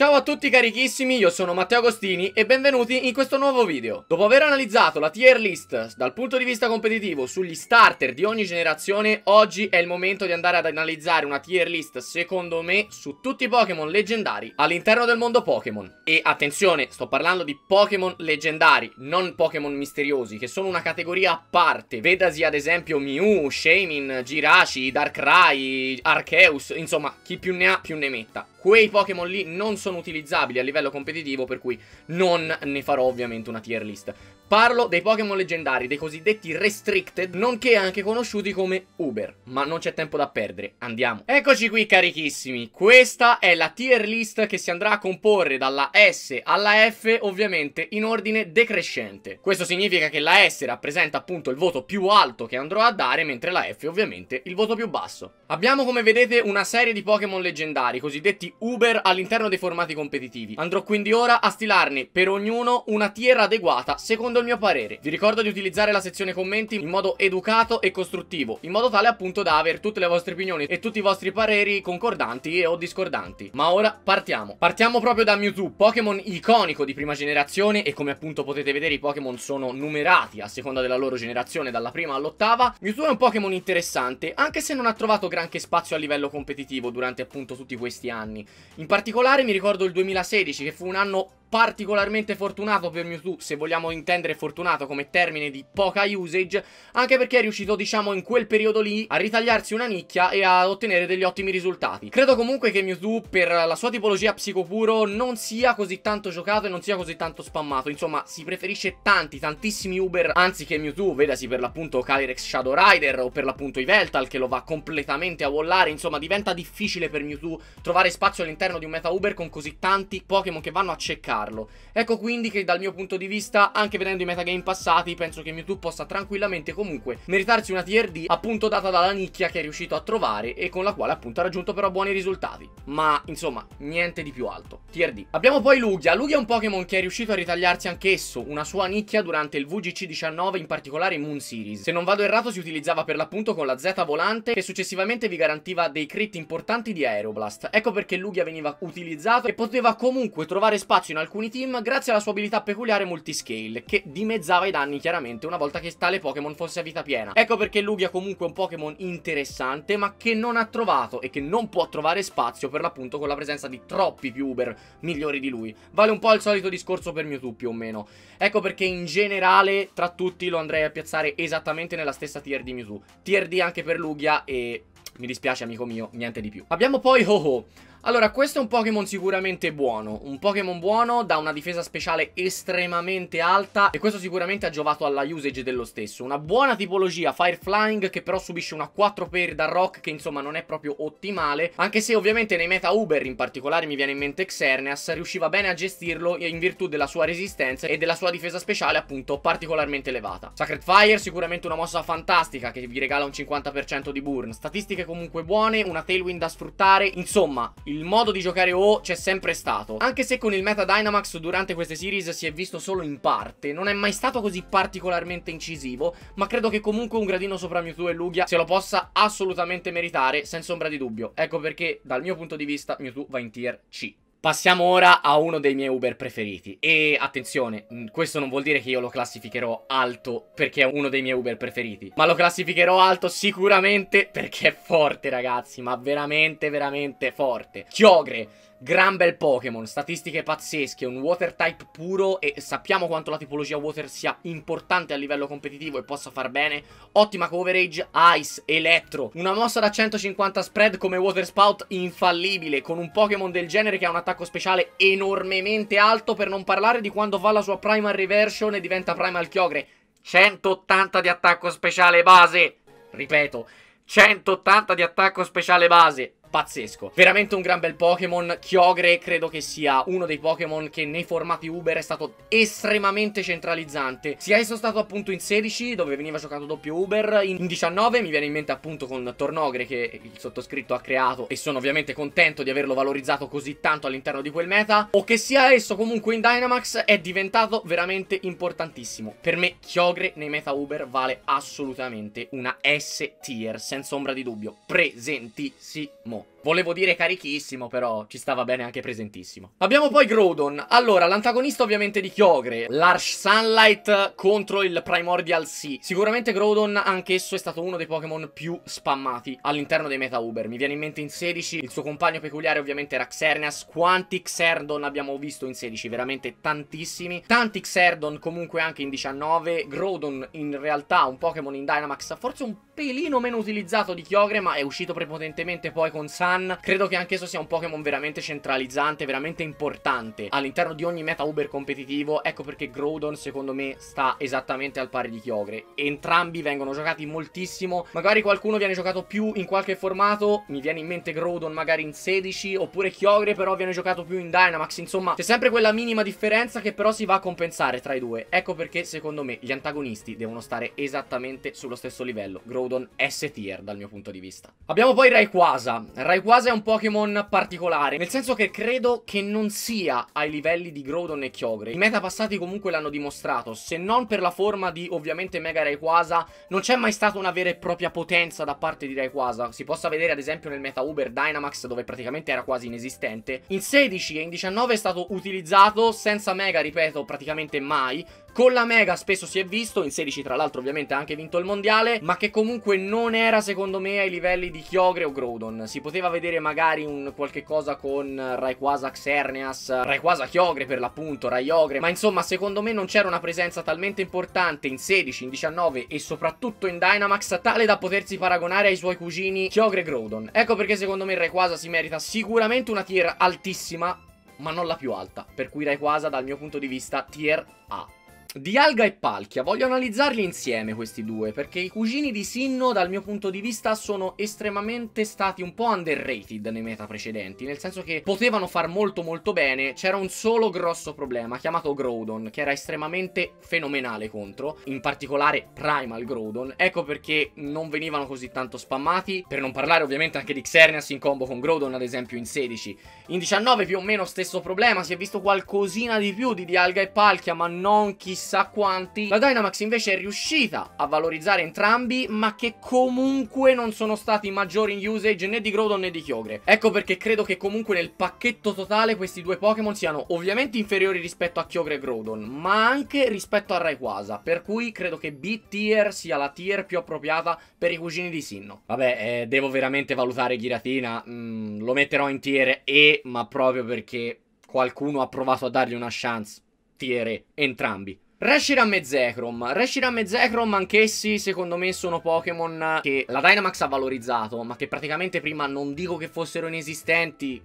Ciao a tutti carichissimi, io sono Matteo Agostini e benvenuti in questo nuovo video. Dopo aver analizzato la tier list dal punto di vista competitivo sugli starter di ogni generazione, oggi è il momento di andare ad analizzare una tier list secondo me su tutti i Pokémon leggendari all'interno del mondo Pokémon. E attenzione, sto parlando di Pokémon leggendari, non Pokémon misteriosi, che sono una categoria a parte. Vedasi ad esempio Mew, Shamin, Girashi, Darkrai, Arceus, insomma chi più ne ha più ne metta quei Pokémon lì non sono utilizzabili a livello competitivo, per cui non ne farò ovviamente una tier list. Parlo dei Pokémon leggendari, dei cosiddetti restricted, nonché anche conosciuti come Uber. Ma non c'è tempo da perdere, andiamo. Eccoci qui carichissimi, questa è la tier list che si andrà a comporre dalla S alla F, ovviamente in ordine decrescente. Questo significa che la S rappresenta appunto il voto più alto che andrò a dare, mentre la F ovviamente il voto più basso. Abbiamo come vedete una serie di Pokémon leggendari, cosiddetti Uber all'interno dei formati competitivi. Andrò quindi ora a stilarne per ognuno una tier adeguata secondo dando il mio parere. Vi ricordo di utilizzare la sezione commenti in modo educato e costruttivo, in modo tale appunto da avere tutte le vostre opinioni e tutti i vostri pareri concordanti o discordanti. Ma ora partiamo. Partiamo proprio da Mewtwo, Pokémon iconico di prima generazione e come appunto potete vedere i Pokémon sono numerati a seconda della loro generazione, dalla prima all'ottava. Mewtwo è un Pokémon interessante, anche se non ha trovato granché spazio a livello competitivo durante appunto tutti questi anni. In particolare mi ricordo il 2016 che fu un anno particolarmente fortunato per Mewtwo, se vogliamo intendere fortunato come termine di poca usage, anche perché è riuscito, diciamo, in quel periodo lì a ritagliarsi una nicchia e a ottenere degli ottimi risultati. Credo comunque che Mewtwo, per la sua tipologia psicopuro, non sia così tanto giocato e non sia così tanto spammato. Insomma, si preferisce tanti, tantissimi Uber, anziché Mewtwo, vedasi per l'appunto Calyrex Shadow Rider o per l'appunto Iveltal, che lo va completamente a vollare. Insomma, diventa difficile per Mewtwo trovare spazio all'interno di un meta Uber con così tanti Pokémon che vanno a ceccare farlo. Ecco quindi che dal mio punto di vista, anche vedendo i metagame passati, penso che Mewtwo possa tranquillamente comunque meritarsi una tier D appunto data dalla nicchia che è riuscito a trovare e con la quale appunto ha raggiunto però buoni risultati. Ma insomma, niente di più alto. Tier D. Abbiamo poi Lugia. Lugia è un Pokémon che è riuscito a ritagliarsi anch'esso una sua nicchia durante il VGC-19, in particolare in Moon Series. Se non vado errato si utilizzava per l'appunto con la Z volante che successivamente vi garantiva dei crit importanti di Aeroblast. Ecco perché Lugia veniva utilizzato e poteva comunque trovare spazio in alcuni alcuni team grazie alla sua abilità peculiare multiscale, che dimezzava i danni chiaramente una volta che tale Pokémon fosse a vita piena. Ecco perché Lugia comunque è un Pokémon interessante, ma che non ha trovato e che non può trovare spazio per l'appunto con la presenza di troppi più Uber migliori di lui. Vale un po' il solito discorso per Mewtwo più o meno. Ecco perché in generale tra tutti lo andrei a piazzare esattamente nella stessa tier di Mewtwo. Tier D anche per Lugia e mi dispiace amico mio, niente di più. Abbiamo poi Ho-Ho, oh, allora, questo è un Pokémon sicuramente buono, un Pokémon buono da una difesa speciale estremamente alta e questo sicuramente ha giovato alla usage dello stesso. Una buona tipologia Fire Flying che però subisce una 4 per da Rock che insomma non è proprio ottimale, anche se ovviamente nei meta Uber in particolare mi viene in mente Xerneas, riusciva bene a gestirlo in virtù della sua resistenza e della sua difesa speciale appunto particolarmente elevata. Sacred Fire sicuramente una mossa fantastica che vi regala un 50% di burn, statistiche comunque buone, una tailwind da sfruttare, insomma il modo di giocare O c'è sempre stato. Anche se con il meta Dynamax durante queste series si è visto solo in parte, non è mai stato così particolarmente incisivo, ma credo che comunque un gradino sopra Mewtwo e Lugia se lo possa assolutamente meritare, senza ombra di dubbio. Ecco perché dal mio punto di vista Mewtwo va in tier C. Passiamo ora a uno dei miei Uber preferiti e attenzione, mm, questo non vuol dire che io lo classificherò alto perché è uno dei miei Uber preferiti, ma lo classificherò alto sicuramente perché è forte ragazzi, ma veramente veramente forte. Chiogre, Gran bel Pokémon, statistiche pazzesche, un Water type puro e sappiamo quanto la tipologia Water sia importante a livello competitivo e possa far bene. Ottima coverage, Ice, Electro, una mossa da 150 spread come Water Spout infallibile, con un Pokémon del genere che ha un attacco speciale enormemente alto, per non parlare di quando fa la sua Primal Reversion e diventa Primal Kyogre. 180 di attacco speciale base, ripeto, 180 di attacco speciale base, pazzesco. Veramente un gran bel Pokémon. Kyogre credo che sia uno dei Pokémon che nei formati Uber è stato estremamente centralizzante. Sia esso stato appunto in 16 dove veniva giocato doppio Uber, in 19 mi viene in mente appunto con Tornogre che il sottoscritto ha creato e sono ovviamente contento di averlo valorizzato così tanto all'interno di quel meta, o che sia esso comunque in Dynamax è diventato veramente importantissimo. Per me Kyogre nei meta Uber vale assolutamente una S tier, senza ombra di dubbio, presentissimo. 하고 뭐 Volevo dire carichissimo, però ci stava bene anche presentissimo. Abbiamo poi Grodon. Allora, l'antagonista ovviamente di Kyogre, l'Arsh Sunlight contro il Primordial Sea. Sicuramente Grodon anch'esso è stato uno dei Pokémon più spammati all'interno dei Meta Uber. Mi viene in mente in 16, il suo compagno peculiare ovviamente era Xerneas. Quanti Xerdon abbiamo visto in 16? Veramente tantissimi. Tanti Xerdon comunque anche in 19. Grodon in realtà un Pokémon in Dynamax forse un pelino meno utilizzato di Kyogre, ma è uscito prepotentemente poi con Sunlight Run. Credo che anche esso sia un Pokémon veramente centralizzante, veramente importante all'interno di ogni meta uber competitivo. Ecco perché Groudon secondo me sta esattamente al pari di Kyogre. Entrambi vengono giocati moltissimo, magari qualcuno viene giocato più in qualche formato, mi viene in mente Groudon magari in 16, oppure Kyogre però viene giocato più in Dynamax, insomma c'è sempre quella minima differenza che però si va a compensare tra i due. Ecco perché secondo me gli antagonisti devono stare esattamente sullo stesso livello. Groudon S tier dal mio punto di vista. Abbiamo poi Rayquaza. Rayquaza Rayquaza è un Pokémon particolare, nel senso che credo che non sia ai livelli di Groudon e Kyogre. I meta passati comunque l'hanno dimostrato, se non per la forma di ovviamente Mega Rayquaza, non c'è mai stata una vera e propria potenza da parte di Rayquaza. Si possa vedere ad esempio nel meta Uber Dynamax, dove praticamente era quasi inesistente. In 16 e in 19 è stato utilizzato senza Mega, ripeto, praticamente mai, con la Mega spesso si è visto, in 16 tra l'altro ovviamente ha anche vinto il mondiale, ma che comunque non era secondo me ai livelli di Kyogre o Groudon. Si poteva vedere magari un qualche cosa con Rayquaza Xerneas, Rayquaza Kyogre per l'appunto, Rayogre, ma insomma secondo me non c'era una presenza talmente importante in 16, in 19 e soprattutto in Dynamax tale da potersi paragonare ai suoi cugini Kyogre e Groudon. Ecco perché secondo me Rayquaza si merita sicuramente una tier altissima, ma non la più alta, per cui Rayquaza dal mio punto di vista tier A di Alga e Palchia. Voglio analizzarli insieme questi due, perché i cugini di Sinnoh, dal mio punto di vista, sono estremamente stati un po' underrated nei meta precedenti, nel senso che potevano far molto molto bene, c'era un solo grosso problema, chiamato Groudon, che era estremamente fenomenale contro, in particolare Primal Groudon, ecco perché non venivano così tanto spammati, per non parlare ovviamente anche di Xerneas in combo con Groudon ad esempio in 16. In 19 più o meno stesso problema, si è visto qualcosina di più di Dialga e Palkia, ma non chissà chissà quanti, la Dynamax invece è riuscita a valorizzare entrambi, ma che comunque non sono stati maggiori in usage né di Groudon né di Kyogre. Ecco perché credo che comunque nel pacchetto totale questi due Pokémon siano ovviamente inferiori rispetto a Kyogre e Groudon, ma anche rispetto a Rayquaza, per cui credo che B-tier sia la tier più appropriata per i cugini di Sinnoh. Vabbè, eh, devo veramente valutare Giratina, mm, lo metterò in tier E, ma proprio perché qualcuno ha provato a dargli una chance. Tier entrambi. Reshiram e Zekrom. Reshiram e Zekrom anch'essi secondo me sono Pokémon che la Dynamax ha valorizzato, ma che praticamente prima non dico che fossero inesistenti,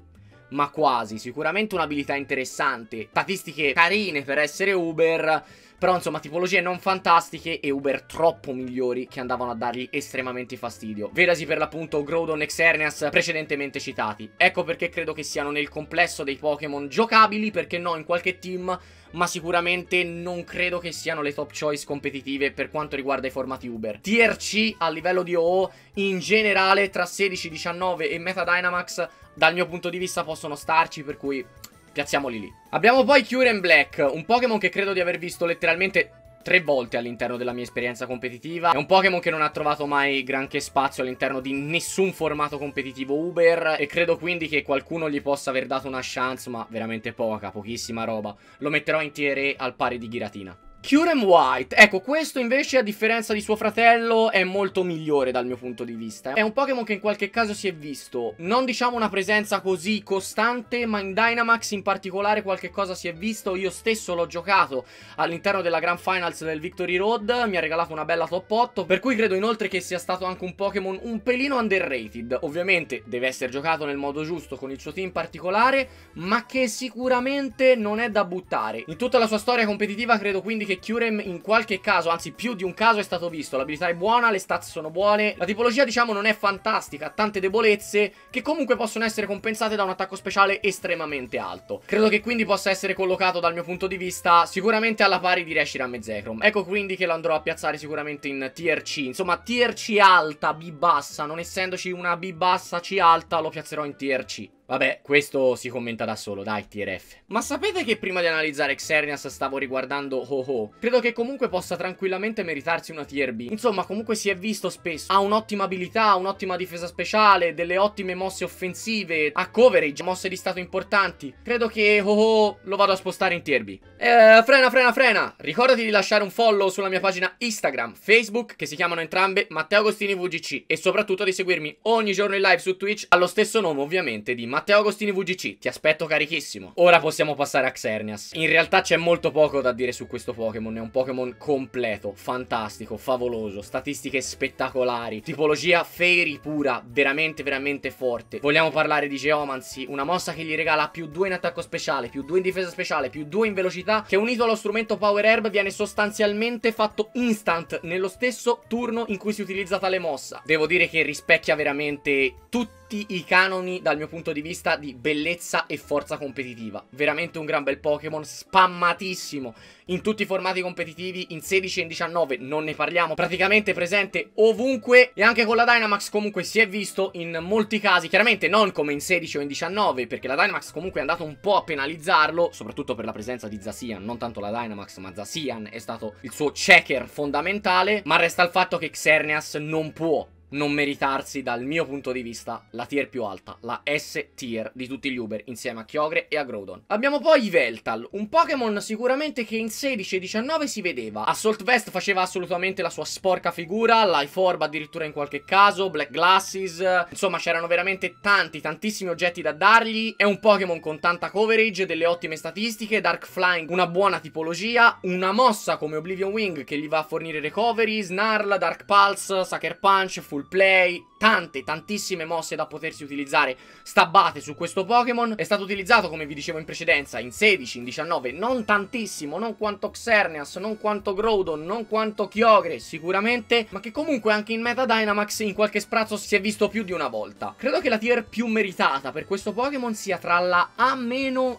ma quasi. Sicuramente un'abilità interessante, statistiche carine per essere Uber, però insomma tipologie non fantastiche e Uber troppo migliori che andavano a dargli estremamente fastidio. Vedasi per l'appunto Groudon e Xerneas precedentemente citati. Ecco perché credo che siano nel complesso dei Pokémon giocabili, perché no in qualche team ma sicuramente non credo che siano le top choice competitive per quanto riguarda i formati Uber. Tier C a livello di OO in generale tra 16, 19 e Meta Dynamax dal mio punto di vista possono starci per cui piazziamoli lì. Abbiamo poi Curen Black, un Pokémon che credo di aver visto letteralmente tre volte all'interno della mia esperienza competitiva. È un Pokémon che non ha trovato mai granché spazio all'interno di nessun formato competitivo Uber e credo quindi che qualcuno gli possa aver dato una chance, ma veramente poca, pochissima roba. Lo metterò in tier E al pari di Giratina. Curem White, ecco questo invece a differenza di suo fratello è molto migliore dal mio punto di vista È un Pokémon che in qualche caso si è visto, non diciamo una presenza così costante ma in Dynamax in particolare qualche cosa si è visto Io stesso l'ho giocato all'interno della Grand Finals del Victory Road, mi ha regalato una bella top 8 Per cui credo inoltre che sia stato anche un Pokémon un pelino underrated Ovviamente deve essere giocato nel modo giusto con il suo team particolare ma che sicuramente non è da buttare In tutta la sua storia competitiva credo quindi che che Cure in qualche caso, anzi più di un caso è stato visto. L'abilità è buona, le stats sono buone. La tipologia diciamo non è fantastica, ha tante debolezze che comunque possono essere compensate da un attacco speciale estremamente alto. Credo che quindi possa essere collocato dal mio punto di vista sicuramente alla pari di Reshiram e Zekrom. Ecco quindi che lo andrò a piazzare sicuramente in tier C. Insomma tier C alta, B bassa, non essendoci una B bassa C alta lo piazzerò in tier C. Vabbè, questo si commenta da solo, dai TRF. Ma sapete che prima di analizzare Xerneas stavo riguardando Ho Ho? Credo che comunque possa tranquillamente meritarsi una tier B. Insomma, comunque si è visto spesso. Ha un'ottima abilità, un'ottima difesa speciale, delle ottime mosse offensive, ha coverage, mosse di stato importanti. Credo che Ho Ho lo vado a spostare in tier B. Eh, frena, frena, frena. Ricordati di lasciare un follow sulla mia pagina Instagram, Facebook, che si chiamano entrambe Matteo Agostini VGC e soprattutto di seguirmi ogni giorno in live su Twitch allo stesso nome ovviamente di Matteo Agostini VGC. Ti aspetto carichissimo. Ora possiamo passare a Xernias. In realtà c'è molto poco da dire su questo Pokémon, è un Pokémon completo, fantastico, favoloso, statistiche spettacolari, tipologia fairy pura, veramente veramente forte. Vogliamo parlare di Geomancy, una mossa che gli regala più 2 in attacco speciale, più 2 in difesa speciale, più 2 in velocità velocità che unito allo strumento Power Herb viene sostanzialmente fatto instant nello stesso turno in cui si utilizza tale mossa. Devo dire che rispecchia veramente tutti tutti i canoni dal mio punto di vista di bellezza e forza competitiva. Veramente un gran bel Pokémon, spammatissimo in tutti i formati competitivi, in 16 e in 19, non ne parliamo, praticamente presente ovunque e anche con la Dynamax comunque si è visto in molti casi, chiaramente non come in 16 o in 19, perché la Dynamax comunque è andata un po' a penalizzarlo, soprattutto per la presenza di Zacian, non tanto la Dynamax, ma Zacian è stato il suo checker fondamentale, ma resta il fatto che Xerneas non può non meritarsi dal mio punto di vista la tier più alta, la S tier di tutti gli Uber insieme a Kyogre e a Groudon. Abbiamo poi Veltal, un Pokémon sicuramente che in 16 e 19 si vedeva. Assault Vest faceva assolutamente la sua sporca figura, Life Orb addirittura in qualche caso, Black Glasses, insomma c'erano veramente tanti, tantissimi oggetti da dargli, è un Pokémon con tanta coverage, delle ottime statistiche, Dark Flying, una buona tipologia, una mossa come Oblivion Wing che gli va a fornire recovery, Snarl, Dark Pulse, Sucker Punch, Full full play, tante, tantissime mosse da potersi utilizzare stabbate su questo Pokémon. È stato utilizzato, come vi dicevo in precedenza, in 16, in 19, non tantissimo, non quanto Xerneas, non quanto Groudon, non quanto Kyogre, sicuramente, ma che comunque anche in Meta Dynamax in qualche sprazzo si è visto più di una volta. Credo che la tier più meritata per questo Pokémon sia tra la A-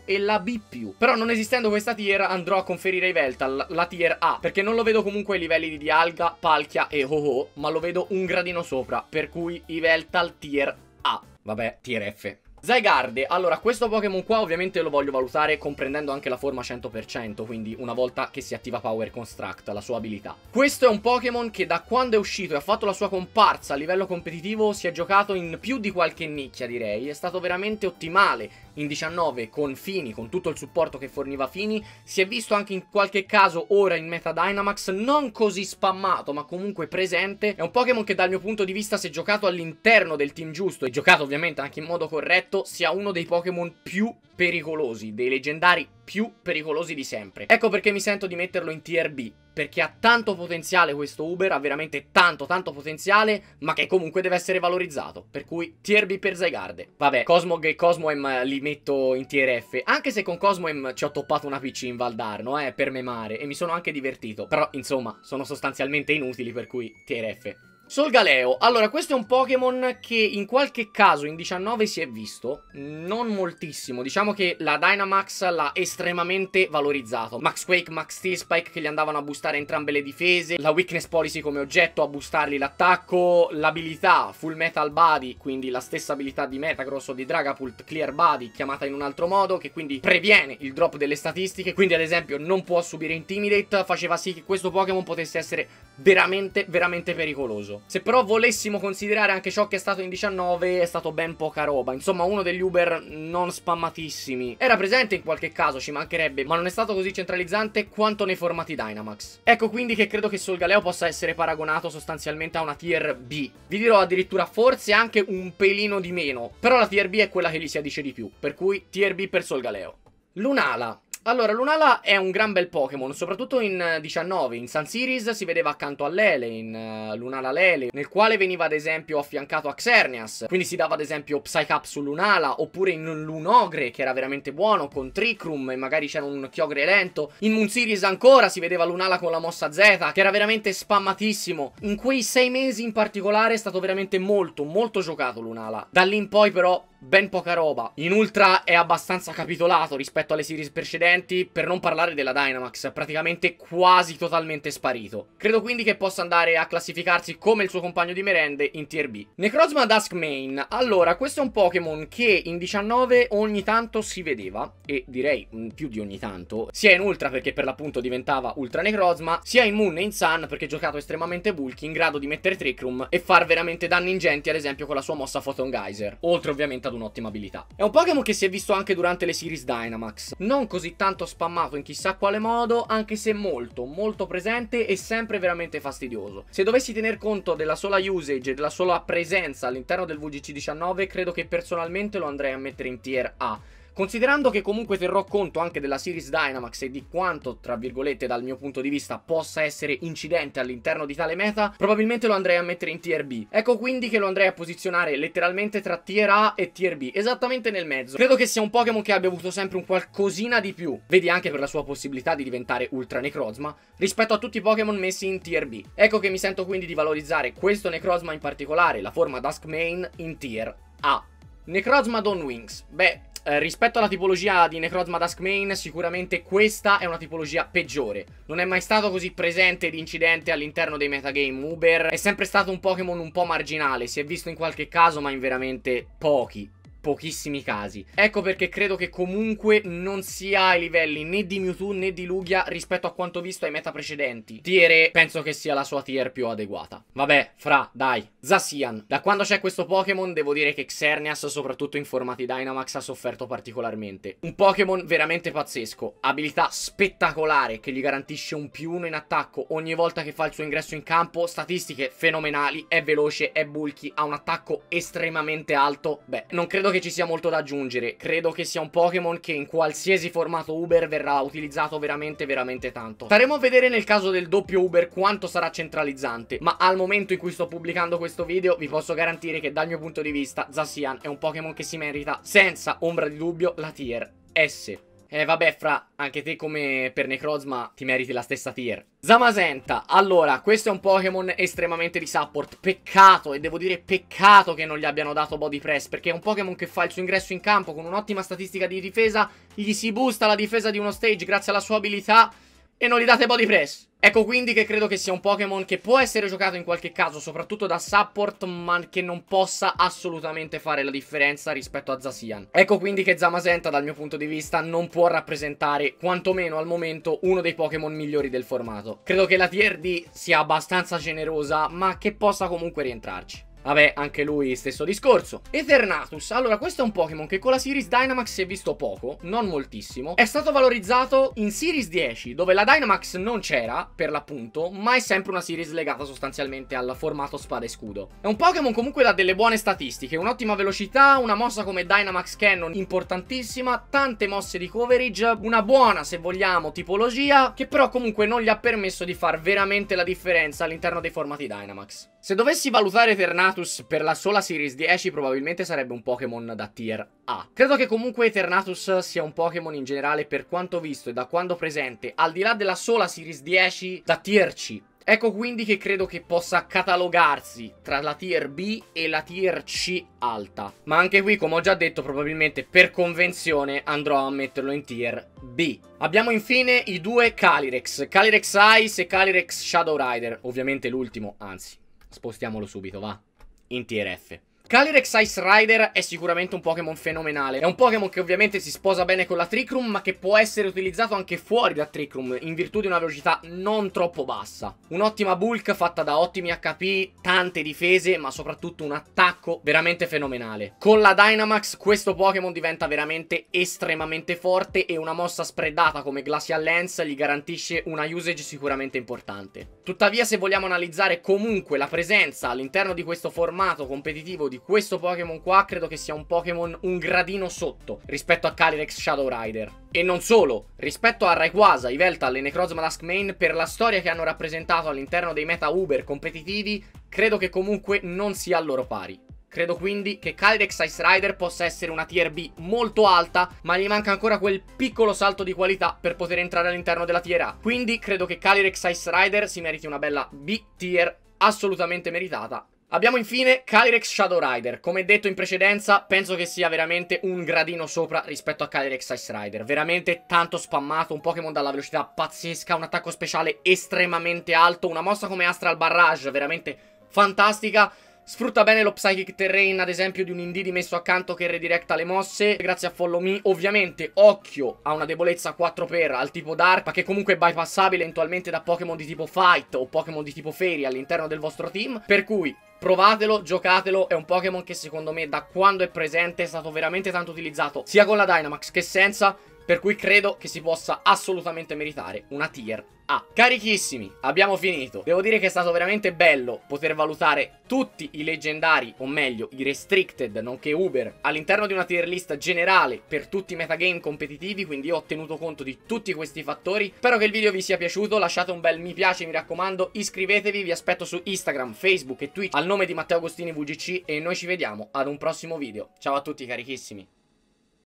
e la B+. Però non esistendo questa tier andrò a conferire i Veltal la tier A, perché non lo vedo comunque ai livelli di Dialga, Palkia e Ho-Oh, ma lo vedo un gradino sopra, per cui Ivelta al tier A. Vabbè, tier F. Zygarde, allora questo Pokémon qua ovviamente lo voglio valutare comprendendo anche la forma 100%, quindi una volta che si attiva Power Construct, la sua abilità. Questo è un Pokémon che da quando è uscito e ha fatto la sua comparsa a livello competitivo si è giocato in più di qualche nicchia direi, è stato veramente ottimale, in 19 con Fini, con tutto il supporto che forniva Fini, si è visto anche in qualche caso ora in Meta Dynamax, non così spammato ma comunque presente, è un Pokémon che dal mio punto di vista se giocato all'interno del team giusto e giocato ovviamente anche in modo corretto sia uno dei Pokémon più pericolosi, dei leggendari più pericolosi di sempre. Ecco perché mi sento di metterlo in TRB, perché ha tanto potenziale questo Uber, ha veramente tanto tanto potenziale, ma che comunque deve essere valorizzato, per cui tier B per Zygarde. Vabbè, Cosmog e Cosmoem li metto in tier F, anche se con Cosmoem ci ho toppato una PC in Valdarno, eh, per memare, e mi sono anche divertito, però insomma, sono sostanzialmente inutili, per cui tier F. Solgaleo, allora questo è un Pokémon che in qualche caso in 19 si è visto, non moltissimo, diciamo che la Dynamax l'ha estremamente valorizzato, Max Quake, Max Steel spike che gli andavano a boostare entrambe le difese, la Weakness Policy come oggetto a boostargli l'attacco, l'abilità Full Metal Body, quindi la stessa abilità di Metagross o di Dragapult Clear Body chiamata in un altro modo, che quindi previene il drop delle statistiche, quindi ad esempio non può subire Intimidate, faceva sì che questo Pokémon potesse essere veramente, veramente pericoloso. Se però volessimo considerare anche ciò che è stato in 19, è stato ben poca roba. Insomma, uno degli Uber non spammatissimi. Era presente in qualche caso, ci mancherebbe, ma non è stato così centralizzante quanto nei formati Dynamax. Ecco quindi che credo che Solgaleo possa essere paragonato sostanzialmente a una Tier B. Vi dirò addirittura forse anche un pelino di meno, però la Tier B è quella che gli si addice di più, per cui Tier B per Solgaleo. Lunala, allora, Lunala è un gran bel Pokémon, soprattutto in 19. Eh, in Sun Series si vedeva accanto a Lele, in uh, Lunala Lele, nel quale veniva ad esempio affiancato a Xerneas. Quindi si dava ad esempio Psycup su Lunala, oppure in Lunogre, che era veramente buono, con Tricrum e magari c'era un Chiogre lento. In Moon Series ancora si vedeva Lunala con la mossa Z, che era veramente spammatissimo. In quei sei mesi in particolare è stato veramente molto, molto giocato Lunala. Da lì in poi però ben poca roba. In Ultra è abbastanza capitolato rispetto alle series precedenti, per non parlare della Dynamax, praticamente quasi totalmente sparito. Credo quindi che possa andare a classificarsi come il suo compagno di merende in Tier B. Necrozma Dusk Main. Allora, questo è un Pokémon che in 19 ogni tanto si vedeva, e direi mm, più di ogni tanto, sia in Ultra perché per l'appunto diventava Ultra Necrozma, sia in Moon e in Sun perché giocato estremamente bulky, in grado di mettere Trick Room e far veramente danni ingenti, ad esempio con la sua mossa Photon Geyser, oltre ovviamente ad ad un'ottima abilità. È un Pokémon che si è visto anche durante le series Dynamax, non così tanto spammato in chissà quale modo, anche se molto, molto presente e sempre veramente fastidioso. Se dovessi tener conto della sola usage e della sola presenza all'interno del VGC19, credo che personalmente lo andrei a mettere in tier A, Considerando che comunque terrò conto anche della Series Dynamax e di quanto, tra virgolette, dal mio punto di vista possa essere incidente all'interno di tale meta, probabilmente lo andrei a mettere in tier B. Ecco quindi che lo andrei a posizionare letteralmente tra tier A e tier B, esattamente nel mezzo. Credo che sia un Pokémon che abbia avuto sempre un qualcosina di più, vedi anche per la sua possibilità di diventare Ultra Necrozma, rispetto a tutti i Pokémon messi in tier B. Ecco che mi sento quindi di valorizzare questo Necrozma in particolare, la forma Dusk Main, in tier A. Necrozma Dawn Wings. Beh, eh, rispetto alla tipologia di Necrozma Dusk Main, sicuramente questa è una tipologia peggiore. Non è mai stato così presente ed incidente all'interno dei metagame Uber. È sempre stato un Pokémon un po' marginale, si è visto in qualche caso, ma in veramente pochi pochissimi casi. Ecco perché credo che comunque non sia ai livelli né di Mewtwo né di Lugia rispetto a quanto visto ai meta precedenti. Tiere penso che sia la sua tier più adeguata. Vabbè, fra, dai. Zacian. Da quando c'è questo Pokémon devo dire che Xerneas, soprattutto in formati Dynamax, ha sofferto particolarmente. Un Pokémon veramente pazzesco. Abilità spettacolare che gli garantisce un più uno in attacco ogni volta che fa il suo ingresso in campo. Statistiche fenomenali, è veloce, è bulky, ha un attacco estremamente alto. Beh, non credo che che ci sia molto da aggiungere. Credo che sia un Pokémon che in qualsiasi formato Uber verrà utilizzato veramente veramente tanto. Staremo a vedere nel caso del doppio Uber quanto sarà centralizzante, ma al momento in cui sto pubblicando questo video vi posso garantire che dal mio punto di vista Zacian è un Pokémon che si merita senza ombra di dubbio la tier S. Eh vabbè fra, anche te come per Necrozma ti meriti la stessa tier Zamazenta, allora, questo è un Pokémon estremamente di support Peccato, e devo dire peccato che non gli abbiano dato Body Press Perché è un Pokémon che fa il suo ingresso in campo con un'ottima statistica di difesa Gli si busta la difesa di uno stage grazie alla sua abilità e non gli date body press. Ecco quindi che credo che sia un Pokémon che può essere giocato in qualche caso, soprattutto da support, ma che non possa assolutamente fare la differenza rispetto a Zacian. Ecco quindi che Zamasenta, dal mio punto di vista, non può rappresentare, quantomeno al momento, uno dei Pokémon migliori del formato. Credo che la tier D sia abbastanza generosa, ma che possa comunque rientrarci. Vabbè, anche lui stesso discorso. Eternatus, allora questo è un Pokémon che con la Series Dynamax si è visto poco, non moltissimo. È stato valorizzato in Series 10, dove la Dynamax non c'era, per l'appunto, ma è sempre una Series legata sostanzialmente al formato spada e scudo. È un Pokémon comunque da delle buone statistiche, un'ottima velocità, una mossa come Dynamax Cannon importantissima, tante mosse di coverage, una buona, se vogliamo, tipologia, che però comunque non gli ha permesso di far veramente la differenza all'interno dei formati Dynamax. Se dovessi valutare Eternatus per la sola Series 10 probabilmente sarebbe un Pokémon da tier A. Credo che comunque Eternatus sia un Pokémon in generale per quanto visto e da quando presente, al di là della sola Series 10, da tier C. Ecco quindi che credo che possa catalogarsi tra la tier B e la tier C alta. Ma anche qui, come ho già detto, probabilmente per convenzione andrò a metterlo in tier B. Abbiamo infine i due Calyrex, Calyrex Ice e Calyrex Shadow Rider, ovviamente l'ultimo, anzi Spostiamolo subito, va. In TRF. Calyrex Ice Rider è sicuramente un Pokémon fenomenale. È un Pokémon che ovviamente si sposa bene con la Trick Room, ma che può essere utilizzato anche fuori da Trick Room, in virtù di una velocità non troppo bassa. Un'ottima bulk fatta da ottimi HP, tante difese, ma soprattutto un attacco veramente fenomenale. Con la Dynamax questo Pokémon diventa veramente estremamente forte e una mossa spreadata come Glacial Lens gli garantisce una usage sicuramente importante. Tuttavia se vogliamo analizzare comunque la presenza all'interno di questo formato competitivo di di questo Pokémon qua credo che sia un Pokémon un gradino sotto rispetto a Calyrex Shadow Rider. E non solo, rispetto a Rayquaza, Ivelta, le Necrozma Dusk Main, per la storia che hanno rappresentato all'interno dei meta Uber competitivi, credo che comunque non sia al loro pari. Credo quindi che Calyrex Ice Rider possa essere una tier B molto alta, ma gli manca ancora quel piccolo salto di qualità per poter entrare all'interno della tier A. Quindi credo che Calyrex Ice Rider si meriti una bella B tier assolutamente meritata Abbiamo infine Calyrex Shadow Rider, come detto in precedenza penso che sia veramente un gradino sopra rispetto a Calyrex Ice Rider, veramente tanto spammato, un Pokémon dalla velocità pazzesca, un attacco speciale estremamente alto, una mossa come Astral Barrage veramente fantastica, sfrutta bene lo Psychic Terrain ad esempio di un Indidi messo accanto che redirecta le mosse, grazie a Follow Me, ovviamente occhio a una debolezza 4x al tipo Dark, ma che comunque è bypassabile eventualmente da Pokémon di tipo Fight o Pokémon di tipo Fairy all'interno del vostro team, per cui provatelo, giocatelo, è un Pokémon che secondo me da quando è presente è stato veramente tanto utilizzato, sia con la Dynamax che senza, per cui credo che si possa assolutamente meritare una tier A. Carichissimi, abbiamo finito. Devo dire che è stato veramente bello poter valutare tutti i leggendari, o meglio, i restricted, nonché Uber, all'interno di una tier list generale per tutti i metagame competitivi, quindi ho tenuto conto di tutti questi fattori. Spero che il video vi sia piaciuto, lasciate un bel mi piace, mi raccomando, iscrivetevi, vi aspetto su Instagram, Facebook e Twitch al nome di Matteo Agostini VGC e noi ci vediamo ad un prossimo video. Ciao a tutti carichissimi.